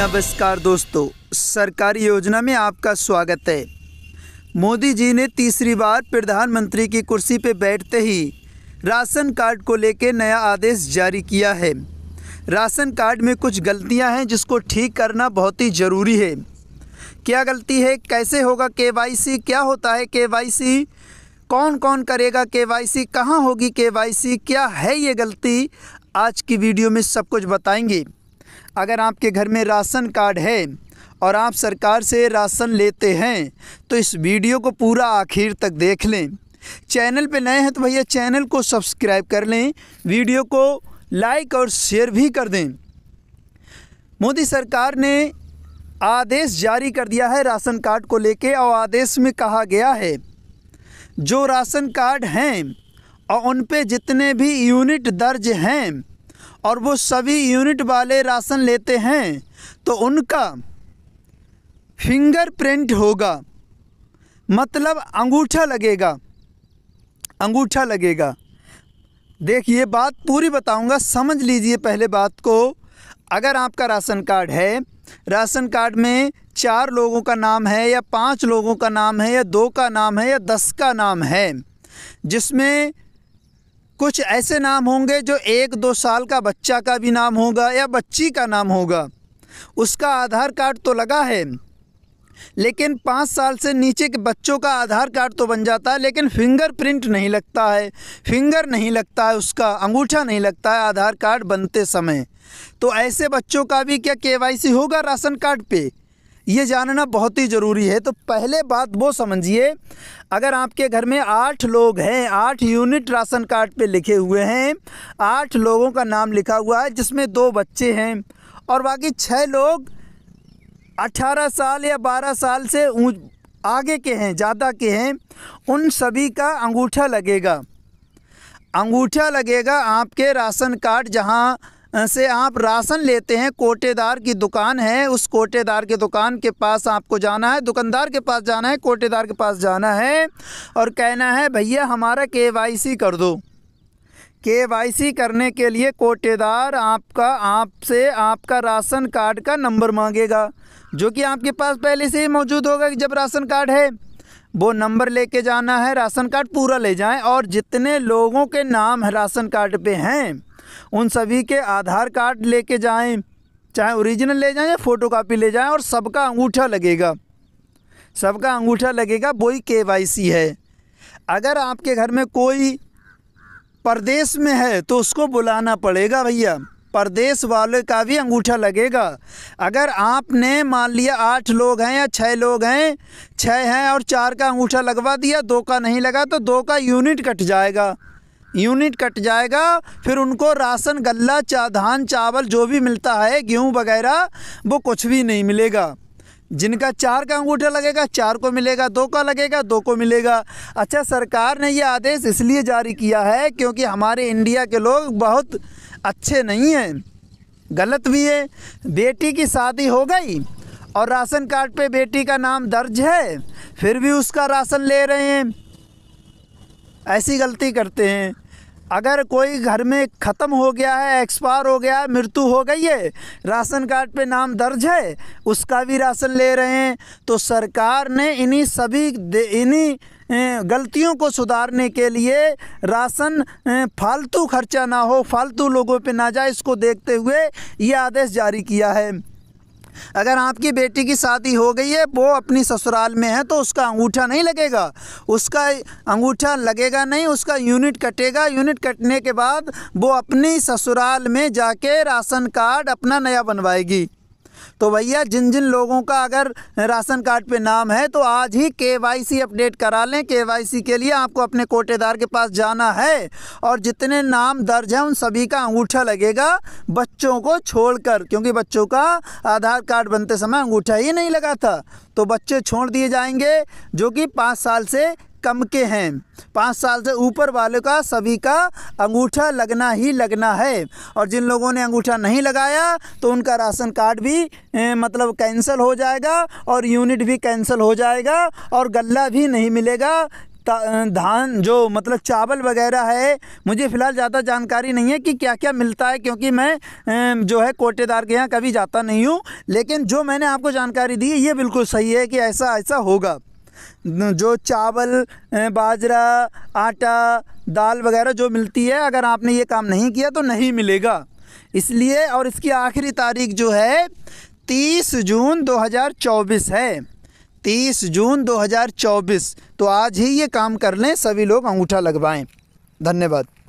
नमस्कार दोस्तों सरकारी योजना में आपका स्वागत है मोदी जी ने तीसरी बार प्रधानमंत्री की कुर्सी पर बैठते ही राशन कार्ड को लेकर नया आदेश जारी किया है राशन कार्ड में कुछ गलतियां हैं जिसको ठीक करना बहुत ही ज़रूरी है क्या गलती है कैसे होगा केवाईसी क्या होता है केवाईसी कौन कौन करेगा केवाईसी कहाँ होगी केवाईसी क्या है ये गलती आज की वीडियो में सब कुछ बताएंगे अगर आपके घर में राशन कार्ड है और आप सरकार से राशन लेते हैं तो इस वीडियो को पूरा आखिर तक देख लें चैनल पे नए हैं तो भैया चैनल को सब्सक्राइब कर लें वीडियो को लाइक और शेयर भी कर दें मोदी सरकार ने आदेश जारी कर दिया है राशन कार्ड को लेके और आदेश में कहा गया है जो राशन कार्ड हैं और उन पे जितने भी यूनिट दर्ज हैं और वो सभी यूनिट वाले राशन लेते हैं तो उनका फिंगरप्रिंट होगा मतलब अंगूठा लगेगा अंगूठा लगेगा देखिए बात पूरी बताऊंगा समझ लीजिए पहले बात को अगर आपका राशन कार्ड है राशन कार्ड में चार लोगों का नाम है या पांच लोगों का नाम है या दो का नाम है या दस का नाम है जिसमें कुछ ऐसे नाम होंगे जो एक दो साल का बच्चा का भी नाम होगा या बच्ची का नाम होगा उसका आधार कार्ड तो लगा है लेकिन पाँच साल से नीचे के बच्चों का आधार कार्ड तो बन जाता है लेकिन फिंगरप्रिंट नहीं लगता है फिंगर नहीं लगता है उसका अंगूठा नहीं लगता है आधार कार्ड बनते समय तो ऐसे बच्चों का भी क्या केवाईसी होगा राशन कार्ड पे ये जानना बहुत ही ज़रूरी है तो पहले बात वो समझिए अगर आपके घर में आठ लोग हैं आठ यूनिट राशन कार्ड पे लिखे हुए हैं आठ लोगों का नाम लिखा हुआ है जिसमें दो बच्चे हैं और बाकी छः लोग अठारह साल या बारह साल से आगे के हैं ज़्यादा के हैं उन सभी का अंगूठा लगेगा अंगूठा लगेगा आपके राशन कार्ड जहाँ से आप राशन लेते हैं कोटेदार की दुकान है उस कोटेदार की दुकान के पास आपको जाना है दुकानदार के पास जाना है कोटेदार के पास जाना है और कहना है भैया हमारा के कर दो के करने के लिए कोटेदार आपका आपसे आपका राशन कार्ड का नंबर मांगेगा जो कि आपके पास पहले से ही मौजूद होगा जब राशन कार्ड है वो नंबर लेके जाना है राशन कार्ड पूरा ले जाएं और जितने लोगों के नाम राशन कार्ड पे हैं उन सभी के आधार कार्ड लेके जाएं चाहे ओरिजिनल ले जाएं या फ़ोटो कापी ले जाएं और सबका अंगूठा लगेगा सबका अंगूठा लगेगा वही के वाई सी है अगर आपके घर में कोई परदेश में है तो उसको बुलाना पड़ेगा भैया परदेश वाले का भी अंगूठा लगेगा अगर आपने मान लिया आठ लोग हैं या छः लोग हैं छः हैं और चार का अंगूठा लगवा दिया दो का नहीं लगा तो दो का यूनिट कट जाएगा यूनिट कट जाएगा फिर उनको राशन गल्ला चा धान चावल जो भी मिलता है गेहूँ वगैरह वो कुछ भी नहीं मिलेगा जिनका चार का अंगूठा लगेगा चार को मिलेगा दो का लगेगा दो को मिलेगा अच्छा सरकार ने यह आदेश इसलिए जारी किया है क्योंकि हमारे इंडिया के लोग बहुत अच्छे नहीं हैं गलत भी है बेटी की शादी हो गई और राशन कार्ड पे बेटी का नाम दर्ज है फिर भी उसका राशन ले रहे हैं ऐसी गलती करते हैं अगर कोई घर में ख़त्म हो गया है एक्सपायर हो गया है मृत्यु हो गई है राशन कार्ड पे नाम दर्ज है उसका भी राशन ले रहे हैं तो सरकार ने इन्हीं सभी इन्हीं गलतियों को सुधारने के लिए राशन फालतू खर्चा ना हो फालतू लोगों पे ना जाए इसको देखते हुए ये आदेश जारी किया है अगर आपकी बेटी की शादी हो गई है वो अपनी ससुराल में है तो उसका अंगूठा नहीं लगेगा उसका अंगूठा लगेगा नहीं उसका यूनिट कटेगा यूनिट कटने के बाद वो अपनी ससुराल में जाके राशन कार्ड अपना नया बनवाएगी तो भैया जिन जिन लोगों का अगर राशन कार्ड पे नाम है तो आज ही केवाईसी अपडेट करा लें केवाईसी के लिए आपको अपने कोटेदार के पास जाना है और जितने नाम दर्ज हैं उन सभी का अंगूठा लगेगा बच्चों को छोड़कर क्योंकि बच्चों का आधार कार्ड बनते समय अंगूठा ही नहीं लगा था तो बच्चे छोड़ दिए जाएंगे जो कि पाँच साल से कम के हैं पाँच साल से ऊपर वालों का सभी का अंगूठा लगना ही लगना है और जिन लोगों ने अंगूठा नहीं लगाया तो उनका राशन कार्ड भी ए, मतलब कैंसिल हो जाएगा और यूनिट भी कैंसिल हो जाएगा और गल्ला भी नहीं मिलेगा धान जो मतलब चावल वगैरह है मुझे फ़िलहाल ज़्यादा जानकारी नहीं है कि क्या क्या मिलता है क्योंकि मैं जो है कोटेदार के यहाँ कभी जाता नहीं हूँ लेकिन जो मैंने आपको जानकारी दी है ये बिल्कुल सही है कि ऐसा ऐसा होगा जो चावल बाजरा आटा दाल वगैरह जो मिलती है अगर आपने ये काम नहीं किया तो नहीं मिलेगा इसलिए और इसकी आखिरी तारीख जो है तीस जून 2024 है तीस जून 2024 तो आज ही ये काम कर लें सभी लोग अंगूठा लगवाएं धन्यवाद